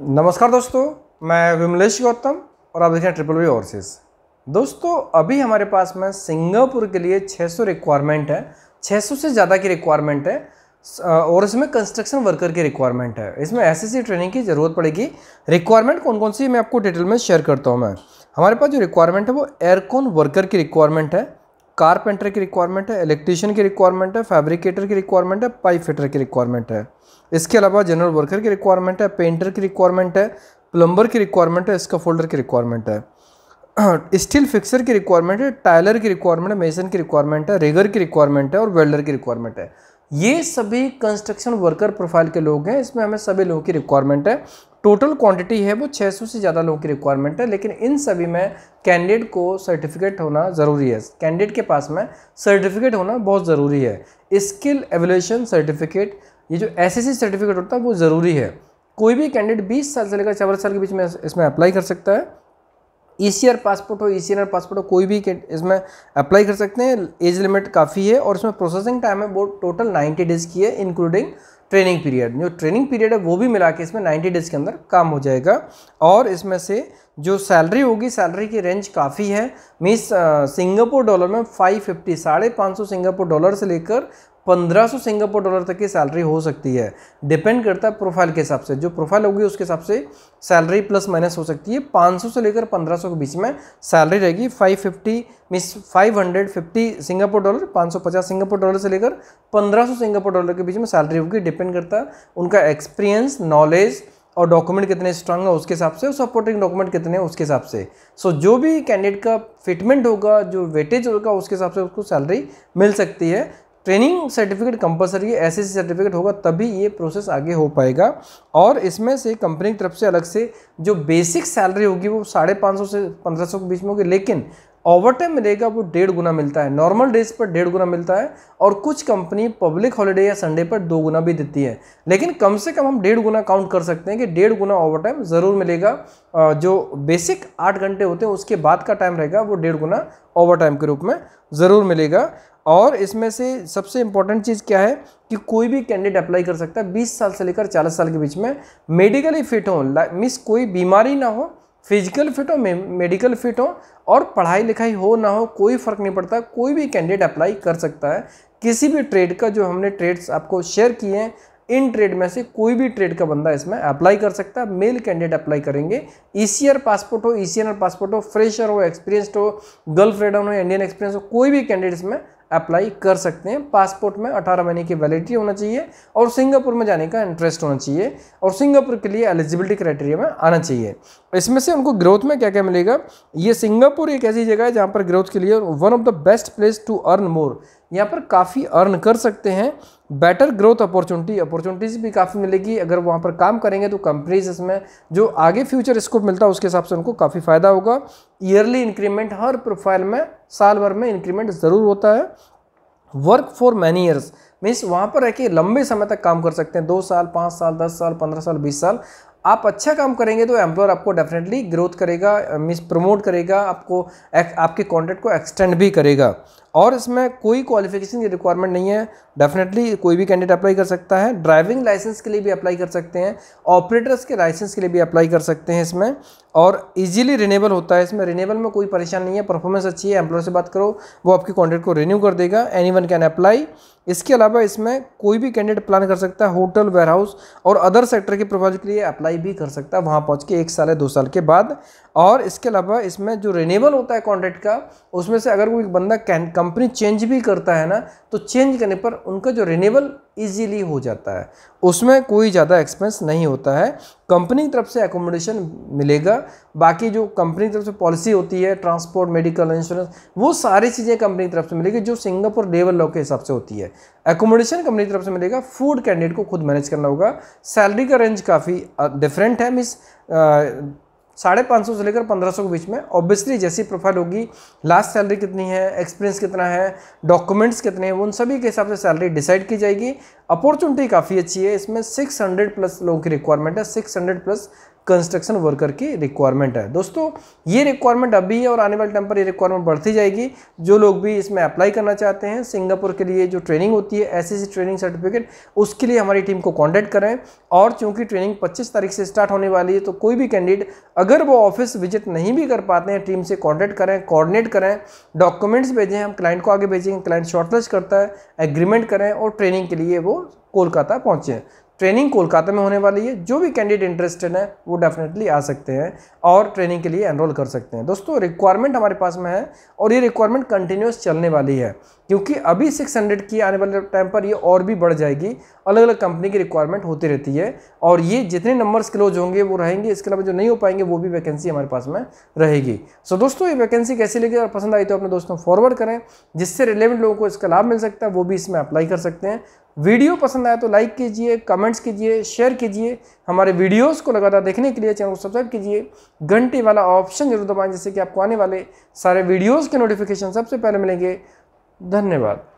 नमस्कार दोस्तों मैं विमलेश गौतम और आप देख रहे हैं ट्रिपल वी ओवरसीज दोस्तों अभी हमारे पास में सिंगापुर के लिए 600 रिक्वायरमेंट है 600 से ज़्यादा की रिक्वायरमेंट है और इसमें कंस्ट्रक्शन वर्कर की रिक्वायरमेंट है इसमें ऐसी ट्रेनिंग की ज़रूरत पड़ेगी रिक्वायरमेंट कौन कौन सी मैं आपको डिटेल में शेयर करता हूँ मैं हमारे पास जो रिक्वायरमेंट है वो एयरकॉन वर्कर की रिक्वायरमेंट है कारपेंटर की रिक्वायरमेंट है इलेक्ट्रीशियन की रिक्वायरमेंट है फैब्रिकेटर की रिक्वायरमेंट है पाइप फिटर की रिक्वायरमेंट है इसके अलावा जनरल वर्कर की रिक्वायरमेंट है पेंटर की रिक्वायरमेंट है प्लम्बर की रिक्वायरमेंट है इसका फोल्डर की रिक्वायरमेंट है स्टील फिक्सर की रिक्वायरमेंट है टायलर की रिक्वायरमेंट है मेसन की रिक्वायरमेंट है रेगर की रिक्वायरमेंट है और वेल्डर की रिक्वायरमेंट है ये सभी कंस्ट्रक्शन वर्कर प्रोफाइल के लोग हैं इसमें हमें सभी लोगों की रिक्वायरमेंट है टोटल क्वांटिटी है वो 600 से ज़्यादा लोगों की रिक्वायरमेंट है लेकिन इन सभी में कैंडिडेट को सर्टिफिकेट होना ज़रूरी है कैंडिडेट के पास में सर्टिफिकेट होना बहुत ज़रूरी है स्किल एवेलेशन सर्टिफिकेट ये जो एस सर्टिफिकेट होता है वो ज़रूरी है कोई भी कैंडिडेट बीस साल से लेकर चौबीस साल के बीच में इसमें अप्लाई कर सकता है ई सी आर पासपोर्ट हो ई सी आर पासपोर्ट हो कोई भी इसमें अप्लाई कर सकते हैं एज लिमिट काफ़ी है और इसमें प्रोसेसिंग टाइम है वो टोटल 90 डेज़ की है इंक्लूडिंग ट्रेनिंग पीरियड जो ट्रेनिंग पीरियड है वो भी मिला के इसमें 90 डेज़ के अंदर काम हो जाएगा और इसमें से जो सैलरी होगी सैलरी की रेंज काफ़ी है मीस सिंगापुर डॉलर में फाइव फिफ्टी साढ़े पाँच सौ सिंगापुर डॉलर से लेकर 1500 सिंगापुर डॉलर तक की सैलरी हो सकती है डिपेंड करता है प्रोफाइल के हिसाब से जो प्रोफाइल होगी उसके हिसाब से सैलरी प्लस माइनस हो सकती है 500 से लेकर 1500 के बीच में सैलरी रहेगी 550 means 550 Singapore dollar 550 Singapore dollar से लेकर 1500 सिंगापुर डॉलर के बीच में सैलरी होगी डिपेंड करता है उनका एक्सपीरियंस नॉलेज और डॉक्यूमेंट कितने स्ट्रांग है उसके हिसाब से और सपोर्टिंग डॉक्यूमेंट कितने हैं उसके हिसाब से सो so, जो भी कैंडिडेट का फिटमेंट होगा जो वेटेज होगा उसके हिसाब से उसको सैलरी मिल सकती है ट्रेनिंग सर्टिफिकेट कंपलसरी है ऐसे सर्टिफिकेट होगा तभी ये प्रोसेस आगे हो पाएगा और इसमें से कंपनी की तरफ से अलग से जो बेसिक सैलरी होगी वो साढ़े पाँच सौ से पंद्रह सौ के बीच में होगी लेकिन ओवर टाइम मिलेगा वो डेढ़ गुना मिलता है नॉर्मल डेज पर डेढ़ गुना मिलता है और कुछ कंपनी पब्लिक हॉलीडे या संडे पर दो गुना भी देती है लेकिन कम से कम हम डेढ़ गुना काउंट कर सकते हैं कि डेढ़ गुना ओवर टाइम ज़रूर मिलेगा जो बेसिक आठ घंटे होते हैं उसके बाद का टाइम रहेगा वो डेढ़ गुना ओवर टाइम के रूप में ज़रूर मिलेगा और इसमें से सबसे इंपॉर्टेंट चीज़ क्या है कि कोई भी कैंडिडेट अप्लाई कर सकता है 20 साल से लेकर 40 साल के बीच में मेडिकली फिट हो मीन्स कोई बीमारी ना हो फिजिकल फिट हो मेडिकल फिट हो और पढ़ाई लिखाई हो ना हो कोई फ़र्क नहीं पड़ता कोई भी कैंडिडेट अप्लाई कर सकता है किसी भी ट्रेड का जो हमने ट्रेड्स आपको शेयर किए हैं इन ट्रेड में से कोई भी ट्रेड का बंदा इसमें अप्लाई कर सकता है मेल कैंडिडेट अप्लाई करेंगे ई e पासपोर्ट हो ई e पासपोर्ट हो फ्रेशर हो एक्सपीरियंस्ड हो गर्ल फ्रेडन हो इंडियन एक्सपीरियंस हो कोई भी कैंडिडेट इसमें अप्लाई कर सकते हैं पासपोर्ट में अठारह महीने की वैलिडिटी होना चाहिए और सिंगापुर में जाने का इंटरेस्ट होना चाहिए और सिंगापुर के लिए एलिजिबिलिटी क्राइटेरिया में आना चाहिए इसमें से उनको ग्रोथ में क्या क्या मिलेगा ये सिंगापुर एक ऐसी जगह है जहाँ पर ग्रोथ के लिए one of the best place to earn more यहाँ पर काफ़ी अर्न कर सकते हैं बेटर ग्रोथ अपॉर्चुनिटी अपॉर्चुनिटीज़ भी काफ़ी मिलेगी अगर वहाँ पर काम करेंगे तो कंपनीज इसमें जो आगे फ्यूचर स्कोप मिलता है उसके हिसाब से उनको काफ़ी फ़ायदा होगा ईयरली इंक्रीमेंट हर प्रोफाइल में साल भर में इंक्रीमेंट ज़रूर होता है work for many years means वहाँ पर रह के लंबे समय तक काम कर सकते हैं दो साल पाँच साल दस साल पंद्रह साल बीस साल आप अच्छा काम करेंगे तो एम्प्लॉयर आपको डेफिनेटली ग्रोथ करेगा मीन्स प्रमोट करेगा आपको आपके कॉन्ट्रैक्ट को एक्सटेंड भी करेगा और इसमें कोई क्वालिफिकेशन की रिक्वायरमेंट नहीं है डेफिनेटली कोई भी कैंडिडेट अप्लाई कर सकता है ड्राइविंग लाइसेंस के लिए भी अप्लाई कर सकते हैं ऑपरेटर्स के लाइसेंस के लिए भी अप्लाई कर सकते हैं इसमें और इजीली रिनेबल होता है इसमें रिनेबल में कोई परेशानी नहीं है परफॉर्मेंस अच्छी है एम्प्लॉय से बात करो वो आपके कॉन्ट्रैक्ट को रिन्यू कर देगा एनी वन कैन अप्लाई इसके अलावा इसमें कोई भी कैंडिडेट प्लान कर सकता है होटल वेयरहाउस और अदर सेक्टर के प्रोफाइल के लिए अप्लाई भी कर सकता है वहाँ पहुँच के एक साल या दो साल के बाद और इसके अलावा इसमें जो रिनेबल होता है कॉन्ट्रैक्ट का उसमें से अगर कोई बंदा कैन कंपनी चेंज भी करता है ना तो चेंज करने पर उनका जो रिनेबल इजीली हो जाता है उसमें कोई ज़्यादा एक्सपेंस नहीं होता है कंपनी की तरफ से एकोमोडेशन मिलेगा बाकी जो कंपनी की तरफ से पॉलिसी होती है ट्रांसपोर्ट मेडिकल इंश्योरेंस वो सारी चीज़ें कंपनी की तरफ से मिलेगी जो सिंगापुर लेवल लॉ के हिसाब से होती है एकोमोडेशन कंपनी की तरफ से मिलेगा फूड कैंडिडेट को खुद मैनेज करना होगा सैलरी का रेंज काफ़ी डिफरेंट है मिस साढ़े पाँच सौ से लेकर पंद्रह सौ के बीच में ऑब्वियसली जैसी प्रोफाइल होगी लास्ट सैलरी कितनी है एक्सपीरियंस कितना है डॉक्यूमेंट्स कितने हैं उन सभी के हिसाब से सैलरी डिसाइड की जाएगी अपॉर्चुनिटी काफ़ी अच्छी है इसमें सिक्स हंड्रेड प्लस लोगों की रिक्वायरमेंट है six hundred plus construction worker की रिक्वायरमेंट है दोस्तों ये रिक्वायरमेंट अभी है और आने वाले टाइम पर ये रिक्वायरमेंट बढ़ती जाएगी जो लोग भी इसमें अप्लाई करना चाहते हैं सिंगापुर के लिए जो ट्रेनिंग होती है ऐसी ट्रेनिंग सर्टिफिकेट उसके लिए हमारी टीम को कॉन्टैक्ट करें और चूँकि ट्रेनिंग पच्चीस तारीख से स्टार्ट होने वाली है तो कोई भी कैंडिडेट अगर वो ऑफिस विजिट नहीं भी कर पाते हैं टीम से कॉन्टैक्ट करें कॉर्डिनेट करें डॉक्यूमेंट्स भेजें हम क्लाइंट को आगे भेजेंगे क्लाइंट शॉर्टलिस्ट करता है एग्रीमेंट करें और ट्रेनिंग के लिए वो कोलकाता पहुँचें ट्रेनिंग कोलकाता में होने वाली है जो भी कैंडिडेट इंटरेस्टेड हैं वो डेफिनेटली आ सकते हैं और ट्रेनिंग के लिए एनरोल कर सकते हैं दोस्तों रिक्वायरमेंट हमारे पास में है और ये रिक्वायरमेंट कंटिन्यूस चलने वाली है क्योंकि अभी 600 की आने वाले टाइम पर ये और भी बढ़ जाएगी अलग अलग कंपनी की रिक्वायरमेंट होती रहती है और ये जितने नंबर्स क्लोज होंगे वो रहेंगे इसके अलावा जो नहीं हो पाएंगे वो भी वैकेंसी हमारे पास में रहेगी सो दोस्तों ये वैकेंसी कैसी लगी और पसंद आई तो अपने दोस्तों फॉरवर्ड करें जिससे रिलेवेंट लोगों को इसका लाभ मिल सकता है वो भी इसमें अप्लाई कर सकते हैं वीडियो पसंद आए तो लाइक कीजिए कमेंट्स कीजिए शेयर कीजिए हमारे वीडियोस को लगातार देखने के लिए चैनल को सब्सक्राइब कीजिए घंटे वाला ऑप्शन जरूर दबाएं जिससे कि आपको आने वाले सारे वीडियोस के नोटिफिकेशन सबसे पहले मिलेंगे धन्यवाद